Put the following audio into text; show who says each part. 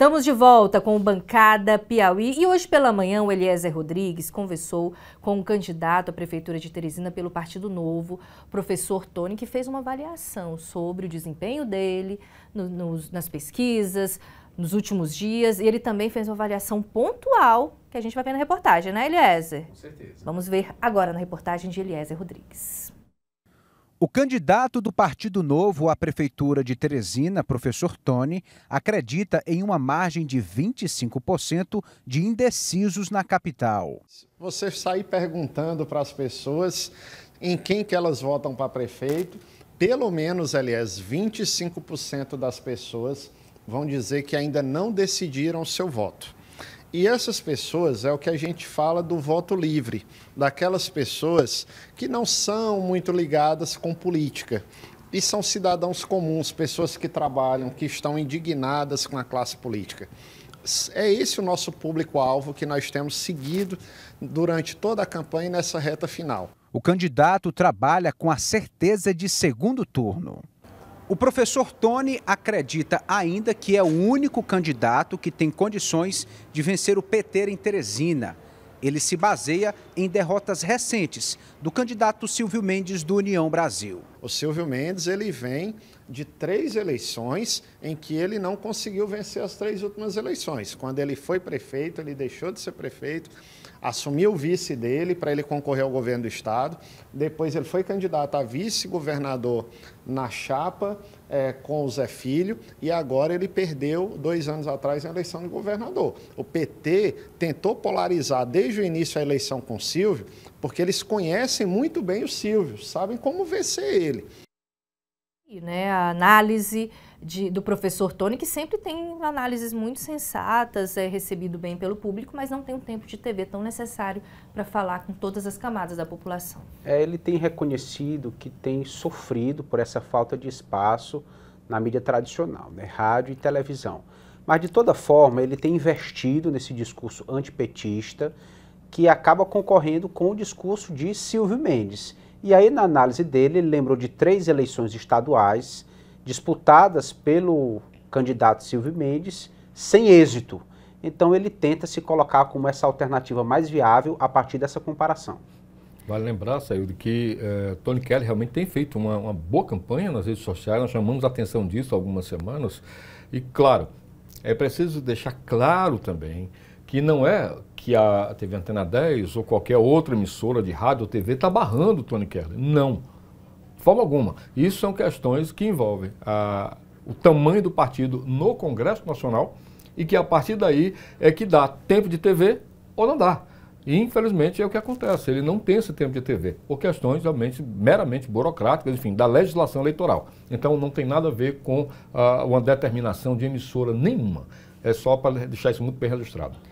Speaker 1: Estamos de volta com o Bancada Piauí e hoje pela manhã o Eliezer Rodrigues conversou com um candidato à Prefeitura de Teresina pelo Partido Novo, professor Tony, que fez uma avaliação sobre o desempenho dele no, nas pesquisas, nos últimos dias, e ele também fez uma avaliação pontual que a gente vai ver na reportagem, né, Eliezer? Com certeza. Vamos ver agora na reportagem de Eliezer Rodrigues.
Speaker 2: O candidato do Partido Novo à Prefeitura de Teresina, professor Tony, acredita em uma margem de 25% de indecisos na capital.
Speaker 3: Você sair perguntando para as pessoas em quem que elas votam para prefeito, pelo menos, aliás, 25% das pessoas vão dizer que ainda não decidiram o seu voto. E essas pessoas é o que a gente fala do voto livre, daquelas pessoas que não são muito ligadas com política. E são cidadãos comuns, pessoas que trabalham, que estão indignadas com a classe política. É esse o nosso público-alvo que nós temos seguido durante
Speaker 2: toda a campanha e nessa reta final. O candidato trabalha com a certeza de segundo turno. O professor Tony acredita ainda que é o único candidato que tem condições de vencer o PT em Teresina. Ele se baseia em derrotas recentes do candidato Silvio Mendes do União Brasil. O Silvio
Speaker 3: Mendes ele vem de três eleições em que ele não conseguiu vencer as três últimas eleições. Quando ele foi prefeito, ele deixou de ser prefeito, assumiu o vice dele para ele concorrer ao governo do estado. Depois ele foi candidato a vice-governador na chapa é, com o Zé Filho e agora ele perdeu dois anos atrás na eleição de governador. O PT tentou polarizar desde o início a eleição com o Silvio porque eles conhecem muito bem o Silvio, sabem como vencer ele.
Speaker 1: E, né, a análise de, do professor Tony, que sempre tem análises muito sensatas, é recebido bem pelo público, mas não tem o tempo de TV tão necessário para falar com todas as camadas da população.
Speaker 2: É, ele tem reconhecido que tem sofrido por essa falta de espaço na mídia tradicional, né, rádio e televisão. Mas, de toda forma, ele tem investido nesse discurso antipetista, que acaba concorrendo com o discurso de Silvio Mendes. E aí, na análise dele, ele lembrou de três eleições estaduais disputadas pelo candidato Silvio Mendes sem êxito. Então, ele tenta se colocar como essa alternativa mais viável a partir dessa comparação.
Speaker 4: Vale lembrar, Saúde, que eh, Tony Kelly realmente tem feito uma, uma boa campanha nas redes sociais, nós chamamos a atenção disso algumas semanas. E, claro, é preciso deixar claro também que não é que a TV Antena 10 ou qualquer outra emissora de rádio ou TV está barrando o Tony Keller. Não. De forma alguma. Isso são questões que envolvem a, o tamanho do partido no Congresso Nacional e que a partir daí é que dá tempo de TV ou não dá. E, infelizmente, é o que acontece. Ele não tem esse tempo de TV, por questões realmente meramente burocráticas, enfim, da legislação eleitoral. Então, não tem nada a ver com ah, uma determinação de emissora nenhuma. É só para deixar isso muito bem registrado.